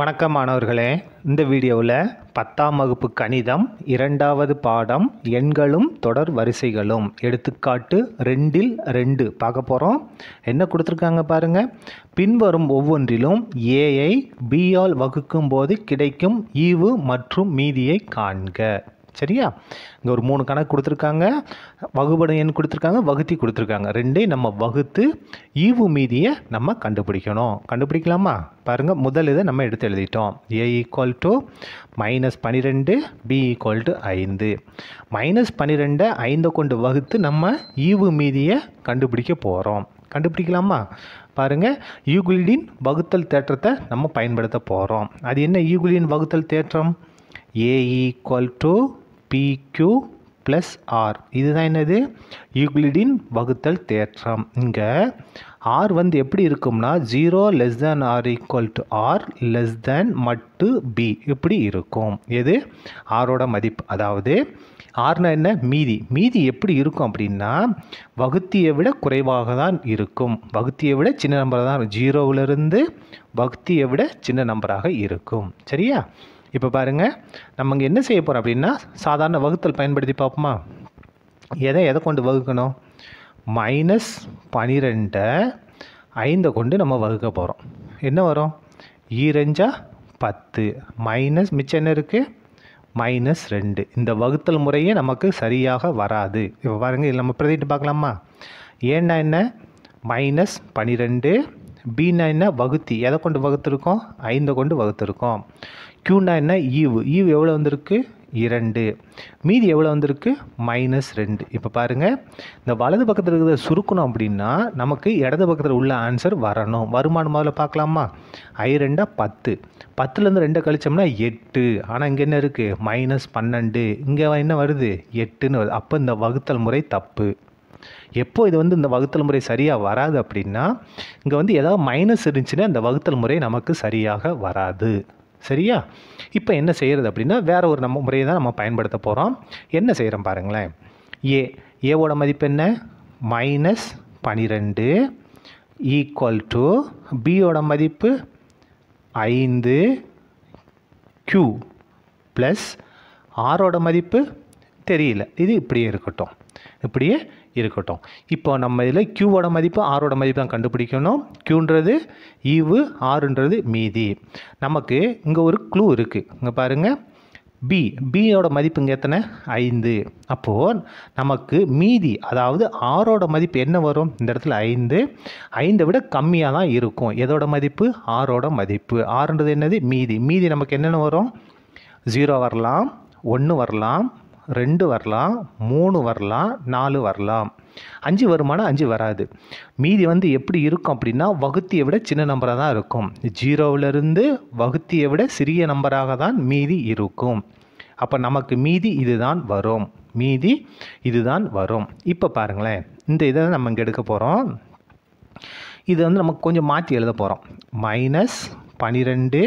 வணக்கம் மாணவர்களே இந்த வீடியோவில் பத்தாம் வகுப்பு கணிதம் இரண்டாவது பாடம் எண்களும் தொடர் வரிசைகளும் எடுத்துக்காட்டு ரெண்டில் ரெண்டு பார்க்க போகிறோம் என்ன கொடுத்துருக்காங்க பாருங்கள் பின்வரும் ஒவ்வொன்றிலும் ஏஐ பியால் வகுக்கும் போது கிடைக்கும் ஈவு மற்றும் மீதியை காண்க சரியா இங்கே ஒரு மூணு கணக்கு கொடுத்துருக்காங்க வகுபடு எண் கொடுத்துருக்காங்க வகுத்தி கொடுத்துருக்காங்க ரெண்டே நம்ம வகுத்து ஈவு மீதியை நம்ம கண்டுபிடிக்கணும் கண்டுபிடிக்கலாமா பாருங்கள் முதல் இதை நம்ம எடுத்து எழுதிட்டோம் ஏ ஈக்குவல் டு மைனஸ் பன்னிரெண்டு பி ஈக்குவல் டு ஐந்து மைனஸ் பன்னிரெண்டை ஐந்தை கொண்டு வகுத்து நம்ம ஈவு மீதியை கண்டுபிடிக்க போகிறோம் கண்டுபிடிக்கலாமா பாருங்கள் யூகுலின் வகுத்தல் தேற்றத்தை நம்ம பயன்படுத்த போகிறோம் அது என்ன யூகுலின் வகுத்தல் தேற்றம் A equal to b q plus R இதுதான் என்னது யூக்ளிடின் வகுத்தல் தேற்றம் இங்கே ஆர் வந்து எப்படி இருக்கும்னா zero less than R equal to R less than மட்டு பி இப்படி இருக்கும் எது ஆரோட மதிப்பு அதாவது ஆர்னா என்ன மீதி மீதி எப்படி இருக்கும் அப்படின்னா வகுத்தியை விட குறைவாக தான் இருக்கும் வகுத்தியை விட சின்ன நம்பராக தான் ஜீரோவிலிருந்து வகுத்தியை விட சின்ன நம்பராக இருக்கும் சரியா இப்போ பாருங்கள் நம்ம இங்கே என்ன செய்ய போகிறோம் அப்படின்னா சாதாரண வகுத்தல் பயன்படுத்தி பார்ப்போமா எதை எதை கொண்டு வகுக்கணும் மைனஸ் பனிரெண்டை ஐந்தை கொண்டு நம்ம வகுக்க போகிறோம் என்ன வரும் ஈரஞ்சா பத்து மைனஸ் மிச்சம் என்ன இருக்குது மைனஸ் ரெண்டு இந்த வகுத்தல் முறையே நமக்கு சரியாக வராது இப்போ பாருங்கள் இதில் நம்ம பிரதிட்டு பார்க்கலாமா ஏன்னா என்ன மைனஸ் பனிரெண்டு பீனா என்ன வகுத்தி எதை கொண்டு வகுத்திருக்கோம் ஐந்தை கொண்டு வகுத்திருக்கோம் க்யூனா என்ன e ஈவு ஈவு e எவ்வளோ வந்திருக்கு இரண்டு மீதி எவ்வளோ வந்திருக்கு மைனஸ் ரெண்டு இப்போ பாருங்கள் இந்த வலது பக்கத்தில் இருக்கிறத சுருக்கணும் அப்படின்னா நமக்கு இடது பக்கத்தில் உள்ள ஆன்சர் வரணும் வருமானம் முதல்ல பார்க்கலாமா ஐ ரெண்டா பத்து பத்துலேருந்து ரெண்டை கழிச்சோம்னா எட்டு ஆனால் இங்கே என்ன இருக்குது மைனஸ் பன்னெண்டு இங்கே என்ன வருது எட்டுன்னு வருது அப்போ இந்த வகுத்தல் முறை தப்பு எப்போ இது வந்து இந்த வகுத்தல் முறை சரியாக வராது அப்படின்னா இங்கே வந்து ஏதாவது மைனஸ் இருந்துச்சுன்னா இந்த வகுத்தல் முறை நமக்கு சரியாக வராது சரியா இப்போ என்ன செய்கிறது அப்படின்னா வேறு ஒரு நம்ம முறையை தான் நம்ம பயன்படுத்த போகிறோம் என்ன செய்கிறோம் பாருங்களேன் ஏ ஏவோட மதிப்பு என்ன மைனஸ் பனிரெண்டு ஈக்குவல் டு பியோட மதிப்பு ஐந்து க்யூ ப்ளஸ் ஆரோட மதிப்பு தெரியல இது இப்படியே இருக்கட்டும் இப்படியே இருக்கட்டும் இப்போ நம்ம இதில் க்யூவோட மதிப்பு ஆரோட மதிப்பு தான் கண்டுபிடிக்கணும் க்யூன்றது ஈவு ஆறுன்றது மீதி நமக்கு இங்கே ஒரு க்ளூ இருக்குது இங்கே பாருங்கள் பி பியோட மதிப்பு இங்கே எத்தனை ஐந்து அப்போது நமக்கு மீதி அதாவது ஆரோட மதிப்பு என்ன வரும் இந்த இடத்துல ஐந்து ஐந்தை விட கம்மியாக தான் இருக்கும் எதோட மதிப்பு ஆரோட மதிப்பு ஆறுன்றது என்னது மீதி மீதி நமக்கு என்னென்ன வரும் ஜீரோ வரலாம் ஒன்று வரலாம் ரெண்டு வரலாம் மூணு வரலாம் நாலு வரலாம் அஞ்சு வருமானம் அஞ்சு வராது மீதி வந்து எப்படி இருக்கும் அப்படின்னா வகுத்தியை விட சின்ன நம்பராக தான் இருக்கும் ஜீரோவிலிருந்து வகுத்தியை விட சிறிய நம்பராக தான் மீதி இருக்கும் அப்போ நமக்கு மீதி இதுதான் வரும் மீதி இதுதான் வரும் இப்போ பாருங்களேன் இந்த இதை நம்ம இங்கே எடுக்க போகிறோம் இது வந்து நமக்கு கொஞ்சம் மாற்றி எழுத போகிறோம் மைனஸ் பனிரெண்டு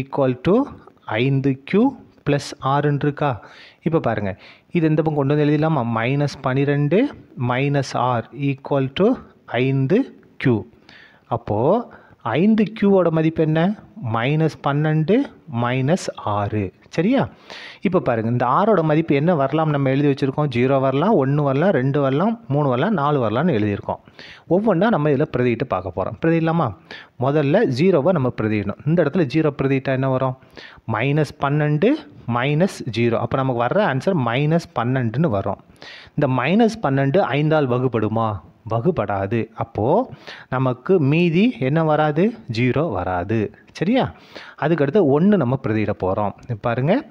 ஈக்குவல் டு ஐந்து க்யூ ப்ளஸ் ஆறுன்னு இருக்கா இப்போ பாருங்கள் இது எந்த பக்கம் கொண்டு வந்து எழுதிடலாமா மைனஸ் பன்னிரெண்டு மைனஸ் ஆர் ஈக்குவல் டு ஐந்து க்யூ அப்போது ஐந்து கியூவோட மதிப்பு என்ன மைனஸ் பன்னெண்டு மைனஸ் ஆறு சரியா இப்போ பாருங்கள் இந்த ஆறோட மதிப்பு என்ன வரலாம் நம்ம எழுதி வச்சுருக்கோம் ஜீரோ வரலாம் ஒன்று வரலாம் ரெண்டு வரலாம் மூணு வரலாம் நாலு வரலாம்னு எழுதியிருக்கோம் ஒவ்வொன்றா நம்ம இதில் பிரதிட்டு பார்க்க போகிறோம் பிரதிடலாமா முதல்ல ஜீரோவை நம்ம பிரதிடணும் இந்த இடத்துல ஜீரோ பிரதிட்டா என்ன வரும் மைனஸ் பன்னெண்டு மைனஸ் ஜீரோ அப்போ நமக்கு வர்ற ஆன்சர் மைனஸ் பன்னெண்டுன்னு வரும் இந்த மைனஸ் பன்னெண்டு ஐந்தால் வகுப்படுமா வகுபடாது அப்போது நமக்கு மீதி என்ன வராது ஜீரோ வராது சரியா அதுக்கடுத்து ஒன்று நம்ம பிரதியிட போகிறோம் பாருங்கள்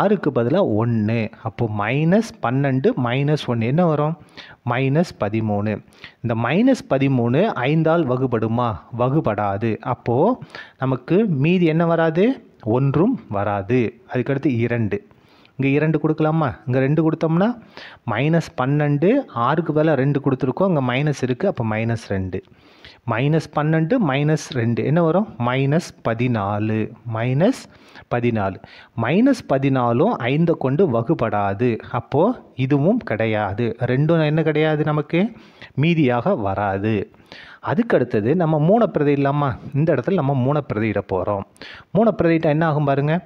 ஆறுக்கு பதிலாக ஒன்று அப்போது மைனஸ் பன்னெண்டு மைனஸ் ஒன்று என்ன வரும் மைனஸ் பதிமூணு இந்த மைனஸ் பதிமூணு ஐந்தால் வகுபடுமா வகுபடாது அப்போது நமக்கு மீதி என்ன வராது ஒன்றும் வராது அதுக்கடுத்து இரண்டு இங்கே இரண்டு கொடுக்கலாமா இங்கே ரெண்டு கொடுத்தோம்னா மைனஸ் பன்னெண்டு ஆறுக்கு பதிலாக ரெண்டு கொடுத்துருக்கோம் அங்கே மைனஸ் இருக்குது அப்போ மைனஸ் ரெண்டு மைனஸ் பன்னெண்டு மைனஸ் ரெண்டு என்ன வரும் மைனஸ் பதினாலு மைனஸ் பதினாலு மைனஸ் பதினாலும் ஐந்தை கொண்டு வகுபடாது அப்போது இதுவும் கிடையாது ரெண்டும் என்ன கிடையாது நமக்கு மீதியாக வராது அதுக்கடுத்தது நம்ம மூணை இல்லாமல் இந்த இடத்துல நம்ம மூணை பிரதியிட போகிறோம் மூணை பிரதியிட்ட என்ன ஆகும் பாருங்கள்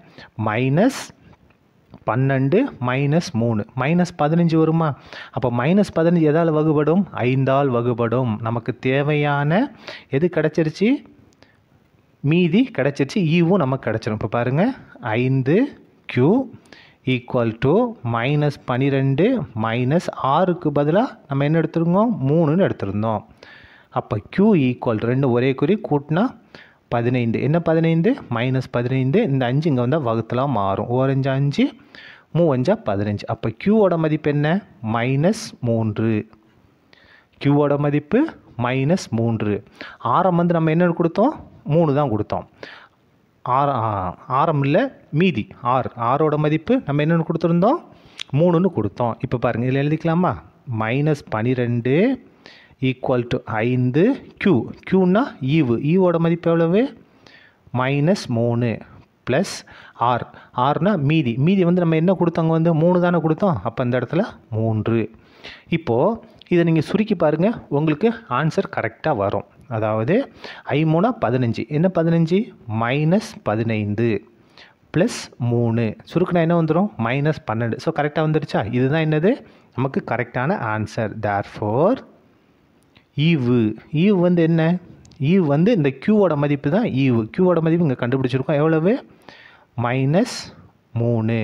மைனஸ் பன்னெண்டு மைனஸ் மூணு மைனஸ் பதினஞ்சு வருமா அப்போ மைனஸ் பதினஞ்சு எதால் வகுபடும் ஐந்தால் வகுபடும் நமக்கு தேவையான எது கிடச்சிருச்சு மீதி கிடச்சிருச்சு ஈவும் நமக்கு கிடச்சிடும் இப்போ பாருங்கள் ஐந்து க்யூ ஈக்குவல் டு மைனஸ் பன்னிரெண்டு மைனஸ் ஆறுக்கு பதிலாக நம்ம என்ன எடுத்துருந்தோம் மூணுன்னு எடுத்திருந்தோம் அப்போ க்யூ ஈக்குவல் ரெண்டு ஒரே குறி கூட்டினா பதினைந்து என்ன பதினைந்து மைனஸ் பதினைந்து இந்த அஞ்சு இங்கே வந்தால் வகுத்தலாம் மாறும் ஓரஞ்சு அஞ்சு மூவஞ்சா பதினஞ்சு அப்போ க்யூவோட மதிப்பு என்ன மைனஸ் மூன்று க்யூவோட மதிப்பு மைனஸ் மூன்று ஆரம் வந்து நம்ம என்ன கொடுத்தோம் மூணு தான் கொடுத்தோம் ஆர் ஆரம் இல்லை மீதி ஆறு ஆரோட மதிப்பு நம்ம என்னென்னு கொடுத்துருந்தோம் மூணுன்னு கொடுத்தோம் இப்போ பாருங்கள் இதில் எழுதிக்கலாமா மைனஸ் பனிரெண்டு ஈக்குவல் டு ஐந்து க்யூ க்யூன்னா ஈவு ஈவோட மதிப்பு எவ்வளவு மைனஸ் மூணு ப்ளஸ் ஆர் ஆர்னா மீதி மீதி வந்து நம்ம என்ன கொடுத்தாங்க வந்து மூணு தானே கொடுத்தோம் அப்போ அந்த இடத்துல மூன்று இப்போது இதை நீங்கள் சுருக்கி பாருங்கள் உங்களுக்கு ஆன்சர் கரெக்டாக வரும் அதாவது ஐ ஐமூணா பதினஞ்சு என்ன பதினஞ்சு மைனஸ் பதினைந்து ப்ளஸ் மூணு சுருக்குனா என்ன வந்துடும் மைனஸ் பன்னெண்டு ஸோ கரெக்டாக வந்துடுச்சா இதுதான் என்னது நமக்கு கரெக்டான ஆன்சர் தேர் ஃபோர் ஈவு ஈவு வந்து என்ன ஈவு வந்து இந்த க்யூவோட மதிப்பு தான் ஈவு க்யூவோட மதிப்பு இங்கே கண்டுபிடிச்சிருக்கோம் எவ்வளவு மைனஸ் மூணு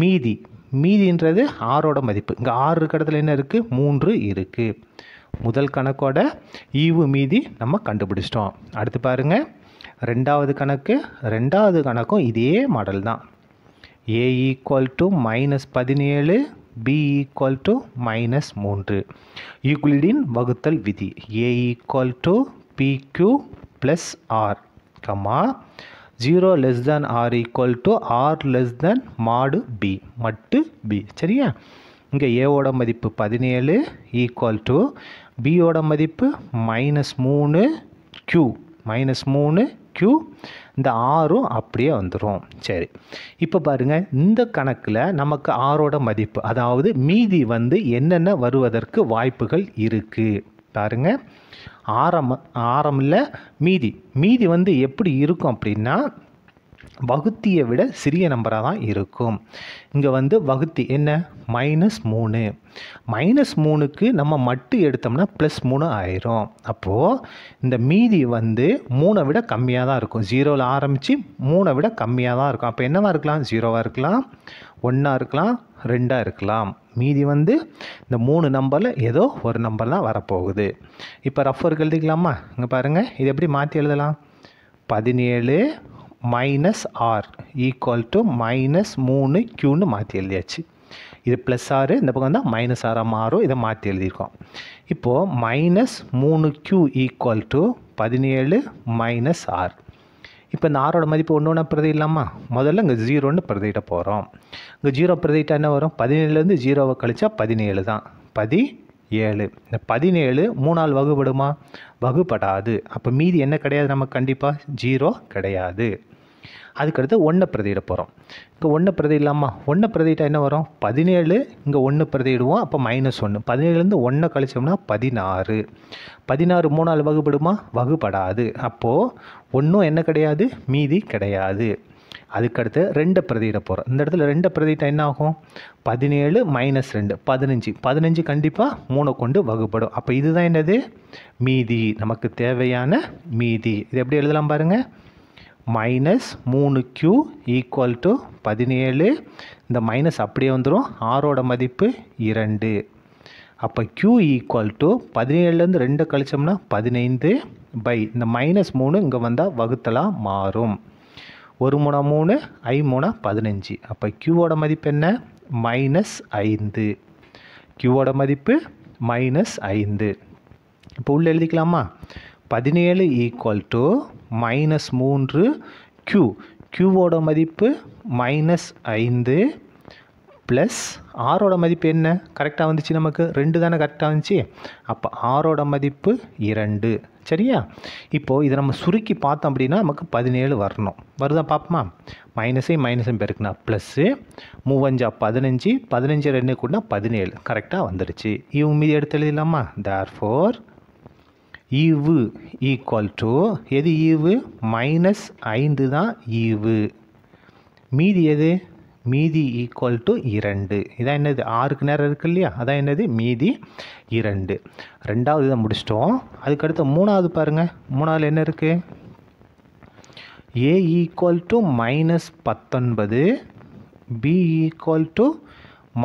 மீதி மீதின்றது ஆறோட மதிப்பு இங்கே ஆறு இருக்க இடத்துல என்ன இருக்குது மூன்று இருக்குது முதல் கணக்கோட ஈவு மீதி நம்ம கண்டுபிடிச்சிட்டோம் அடுத்து பாருங்கள் ரெண்டாவது கணக்கு ரெண்டாவது கணக்கும் இதே மாடல் தான் ஏ ஈக்குவல் டு மைனஸ் பதினேழு b equal to மைனஸ் மூன்று Euclidean வகுத்தல் விதி a equal to b q plus R comma zero less than R to r R less than mod B மட்டு பி சரியா இங்கே ஓடம் மதிப்பு பதினேழு to b ஓடம் மதிப்பு மைனஸ் மூணு க்யூ மைனஸ் மூணு க்யூ இந்த ஆறும் அப்படியே வந்துடும் சரி இப்போ பாருங்கள் இந்த கணக்கில் நமக்கு ஆறோட மதிப்பு அதாவது மீதி வந்து என்னென்ன வருவதற்கு வாய்ப்புகள் இருக்குது பாருங்கள் ஆரம் ஆரமில் மீதி மீதி வந்து எப்படி இருக்கும் அப்படின்னா வகுத்தியை விட சிறிய நம்பராக தான் இருக்கும் இங்கே வந்து வகுத்தி என்ன மைனஸ் மூணு மைனஸ் மூணுக்கு நம்ம மட்டு எடுத்தோம்னா ப்ளஸ் மூணு ஆயிரும் அப்போது இந்த மீதி வந்து மூணை விட கம்மியாக தான் இருக்கும் ஜீரோவில் ஆரம்பித்து மூணை விட கம்மியாக தான் இருக்கும் அப்போ என்னவாக இருக்கலாம் ஜீரோவாக இருக்கலாம் ஒன்றா இருக்கலாம் ரெண்டாக இருக்கலாம் மீதி வந்து இந்த மூணு நம்பரில் ஏதோ ஒரு நம்பர் தான் வரப்போகுது இப்போ ரஃப் எழுதிக்கலாமா இங்கே பாருங்கள் இது எப்படி மாற்றி எழுதலாம் பதினேழு minus R equal to minus மூணு க்யூன்னு மாற்றி எழுதியாச்சு இது ப்ளஸ் ஆறு இந்த பக்கம் வந்தால் மைனஸ் ஆறாக மாறும் இதை மாற்றி எழுதியிருக்கோம் இப்போது மைனஸ் மூணு க்யூ ஈக்குவல் டு பதினேழு மைனஸ் ஆர் இப்போ இந்த ஆரோட மதிப்பு ஒன்று ஒன்றா பிரதிடலாமா முதல்ல இங்கே ஜீரோன்னு பிரதியிட போகிறோம் இங்கே ஜீரோ பிரதிட்டா என்ன வரும் பதினேழுலேருந்து ஜீரோவை கழிச்சா பதினேழு தான் பதி ஏழு பதினேழு மூணால் வகுபடுமா வகுப்படாது அப்போ மீதி என்ன கிடையாது நம்ம கண்டிப்பாக ஜீரோ கிடையாது அதுக்கடுத்து ஒன்றை பிரதியிட போகிறோம் இங்கே ஒன்று பிரதியிடலாமா ஒன்று பிரதியிட்டா என்ன வரும் பதினேழு இங்கே ஒன்று பிரதியிடுவோம் அப்போ மைனஸ் ஒன்று பதினேழுலேருந்து ஒன்றை கழிச்சோம்னா பதினாறு பதினாறு மூணால் வகுபடுமா வகுப்படாது அப்போது ஒன்றும் என்ன கிடையாது மீதி கிடையாது அதுக்கடுத்து ரெண்டு பிரதியிட போகிறோம் இந்த இடத்துல ரெண்டு பிரதியிட்ட என்ன ஆகும் பதினேழு மைனஸ் ரெண்டு பதினஞ்சு பதினஞ்சு கண்டிப்பாக மூணை கொண்டு வகுப்படும் அப்போ இதுதான் என்னது மீதி நமக்கு தேவையான மீதி இது எப்படி எழுதலாம் பாருங்கள் மைனஸ் மூணு க்யூ ஈக்குவல் டு பதினேழு இந்த மைனஸ் அப்படியே வந்துடும் ஆரோட மதிப்பு இரண்டு அப்போ க்யூ ஈக்குவல் டு பதினேழுலேருந்து ரெண்டு கழிச்சோம்னா பதினைந்து பை இந்த மைனஸ் மூணு இங்கே வந்தால் வகுத்தலாம் மாறும் ஒரு மூணா மூணு ஐ மூணா பதினஞ்சு அப்போ கியூவோட மதிப்பு என்ன மைனஸ் ஐந்து கியூவோட மதிப்பு மைனஸ் ஐந்து இப்போ உள்ளே எழுதிக்கலாமா பதினேழு ஈக்குவல் டு மைனஸ் மூன்று கியூ கியூவோட மதிப்பு மைனஸ் ஐந்து ப்ளஸ் ஆரோட மதிப்பு என்ன கரெக்டாக வந்துச்சு நமக்கு ரெண்டு தானே கரெக்டாக வந்துச்சு அப்போ ஆரோட மதிப்பு இரண்டு சரியா இப்போது இதை நம்ம சுருக்கி பார்த்தோம் அப்படின்னா நமக்கு பதினேழு வரணும் வருதா பார்ப்போமா மைனஸையும் மைனஸும் பெருக்குனா ப்ளஸ்ஸு மூவஞ்சா பதினஞ்சு பதினஞ்சு ரெண்டு கூடனா பதினேழு கரெக்டாக வந்துடுச்சு இவ் மீதி எடுத்து எழுதிடலாமா தேர் ஃபோர் ஈவு ஈக்குவல் டு எது ஈவு மைனஸ் ஐந்து தான் ஈவு மீதி எது மீதி ஈக்குவல் டு இரண்டு இதான் என்னது ஆறுக்கு நேரம் இருக்குது இல்லையா அதான் என்னது மீதி இரண்டு ரெண்டாவது இதை முடிச்சிட்டோம் அதுக்கடுத்து மூணாவது பாருங்கள் மூணாவது என்ன இருக்குது ஏ ஈக்குவல் டு மைனஸ் பத்தொன்பது பி ஈக்குவல் டு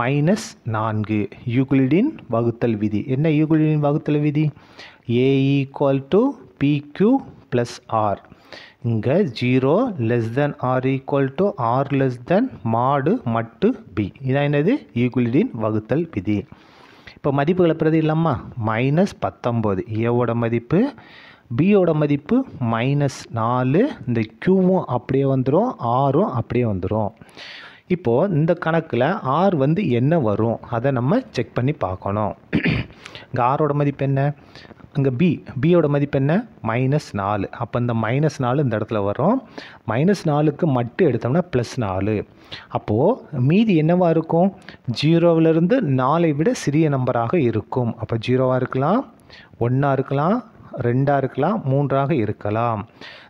மைனஸ் நான்கு யூக்ளிடின் வகுத்தல் விதி என்ன யூக்ளிடின் வகுத்தல் விதி a equal to b q plus r இங்கே zero less than r equal to R less than மாடு மட்டு பி இதான் என்னது ஈக்குவலிடின் வகுத்தல் விதி இப்போ மதிப்புகள் பிரதி இல்லாமா மைனஸ் பத்தொம்போது ஏவோட மதிப்பு பியோட மதிப்பு மைனஸ் நாலு இந்த க்யூவும் அப்படியே வந்துடும் ஆரும் அப்படியே வந்துடும் இப்போது இந்த கணக்கில் ஆர் வந்து என்ன வரும் அதை நம்ம செக் பண்ணி பார்க்கணும் இங்கே ஆரோட மதிப்பு என்ன அங்கே பி பியோட மதிப்பு என்ன மைனஸ் நாலு அப்போ இந்த மைனஸ் நாலு இந்த இடத்துல வரும் மைனஸ் நாலுக்கு மட்டு எடுத்தோம்னா ப்ளஸ் நாலு அப்போது மீதி என்னவாக இருக்கும் ஜீரோவிலேருந்து நாலை விட சிறிய நம்பராக இருக்கும் அப்போ ஜீரோவாக இருக்கலாம் ஒன்றாக இருக்கலாம் ரெண்டாக இருக்கலாம் மூன்றாக இருக்கலாம்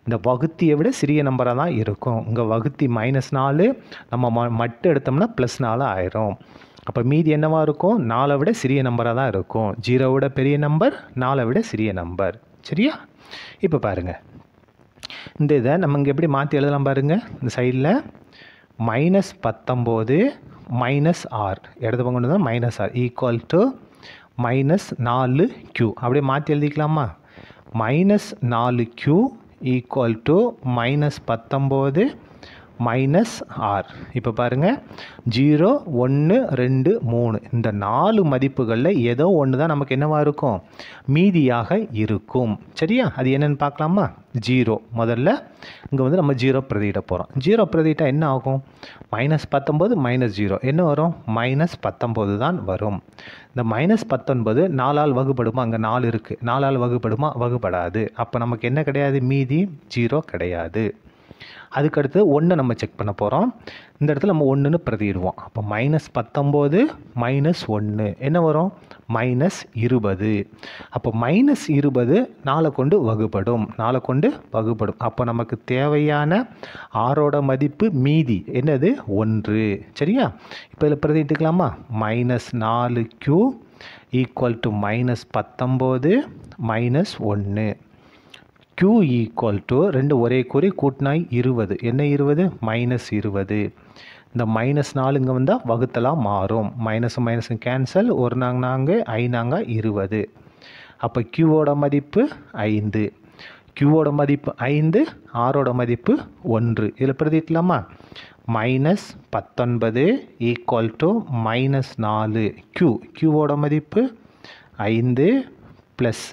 இந்த வகுத்தியை விட சிறிய நம்பராக தான் இருக்கும் இங்கே வகுத்தி மைனஸ் நாலு நம்ம ம மட்டு எடுத்தோம்னா ப்ளஸ் நாலு ஆயிரும் அப்போ மீதி என்னவாக இருக்கும் நாலை விட சிறிய நம்பராக தான் இருக்கும் ஜீரோவோட பெரிய நம்பர் நாலை விட சிறிய நம்பர் சரியா இப்போ பாருங்கள் இந்த இதை நம்ம இங்கே எப்படி மாற்றி எழுதலாம் பாருங்கள் இந்த சைடில் மைனஸ் பத்தொம்போது மைனஸ் ஆர் இடது பங்கு தான் minus R equal to minus நாலு க்யூ அப்படியே மாற்றி எழுதிக்கலாமா மைனஸ் நாலு க்யூ ஈக்குவல் டு மைனஸ் பத்தொம்போது மைனஸ் ஆர் இப்போ பாருங்கள் ஜீரோ ஒன்று ரெண்டு மூணு இந்த நாலு மதிப்புகளில் ஏதோ ஒன்று தான் நமக்கு என்னவாக இருக்கும் மீதியாக இருக்கும் சரியா அது என்னென்னு பார்க்கலாமா ஜீரோ முதல்ல இங்கே வந்து நம்ம ஜீரோ பிரதிகிட்ட போகிறோம் ஜீரோ பிரதிட்டா என்ன ஆகும் மைனஸ் பத்தொம்போது மைனஸ் ஜீரோ என்ன வரும் மைனஸ் பத்தொம்போது தான் வரும் இந்த மைனஸ் பத்தொன்பது நாலால் வகுப்படுமா அங்கே நாலு இருக்குது நாலால் வகுப்படுமா வகுப்படாது அப்போ நமக்கு என்ன கிடையாது மீதி ஜீரோ கிடையாது அதுக்கடுத்து ஒன்று நம்ம செக் பண்ண போகிறோம் இந்த இடத்துல நம்ம ஒன்றுன்னு பிரதிடுவோம் அப்போ மைனஸ் பத்தொம்போது மைனஸ் ஒன்று என்ன வரும் மைனஸ் இருபது அப்போ மைனஸ் இருபது நாளை கொண்டு வகுப்படும் நாளை கொண்டு வகுப்படும் அப்போ நமக்கு தேவையான ஆரோட மதிப்பு மீதி என்னது ஒன்று சரியா இப்போ இதில் பிரதிட்டுக்கலாமா மைனஸ் நாலு கியூ ஈக்குவல் டு மைனஸ் பத்தொம்போது மைனஸ் ஒன்று க்யூ ஈக்குவல் டு ரெண்டு ஒரே குறி கூட்டினாய் இருபது என்ன இருபது மைனஸ் இருபது இந்த மைனஸ் நாலு இங்கே வந்தால் வகுத்தலாம் மாறும் மைனஸ் மைனஸும் கேன்சல் ஒரு நாங்க நாங்கள் ஐநாங்க இருபது அப்போ க்யூவோட மதிப்பு ஐந்து க்யூவோட மதிப்பு ஐந்து ஆரோட மதிப்பு ஒன்று இதில் பிரதிக்கலாமா மைனஸ் பத்தொன்பது ஈக்குவல் டு மைனஸ் நாலு க்யூ க்யூவோட மதிப்பு ஐந்து ப்ளஸ்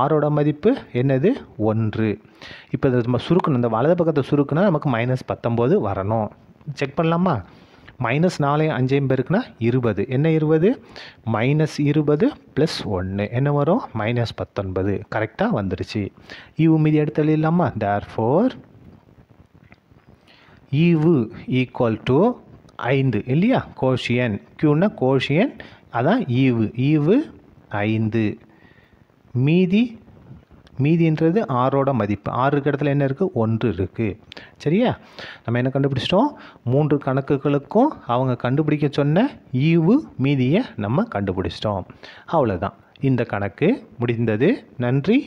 ஆரோட மதிப்பு என்னது ஒன்று இப்போ இந்த நம்ம சுருக்கணும் இந்த வலது பக்கத்தை சுருக்குனா நமக்கு மைனஸ் பத்தொம்போது வரணும் செக் பண்ணலாமா மைனஸ் நாலையும் அஞ்சையும் பெருக்குனா இருபது என்ன இருபது மைனஸ் இருபது ப்ளஸ் ஒன்று என்ன வரும் மைனஸ் பத்தொன்பது கரெக்டாக வந்துடுச்சு ஈவு மீதி எடுத்து எழுதிடலாமா தேர் ஃபோர் ஈவு ஈக்குவல் டு ஐந்து இல்லையா கோஷியன் க்யூன்னா கோஷியன் அதான் ஈவு ஈவு ஐந்து மீதி மீதின்றது ஆறோட மதிப்பு ஆறு இருக்க இடத்துல என்ன இருக்குது ஒன்று இருக்குது சரியா நம்ம என்ன கண்டுபிடிச்சிட்டோம் மூன்று கணக்குகளுக்கும் அவங்க கண்டுபிடிக்க சொன்ன ஈவு மீதியை நம்ம கண்டுபிடிச்சிட்டோம் அவ்வளோதான் இந்த கணக்கு முடிந்தது நன்றி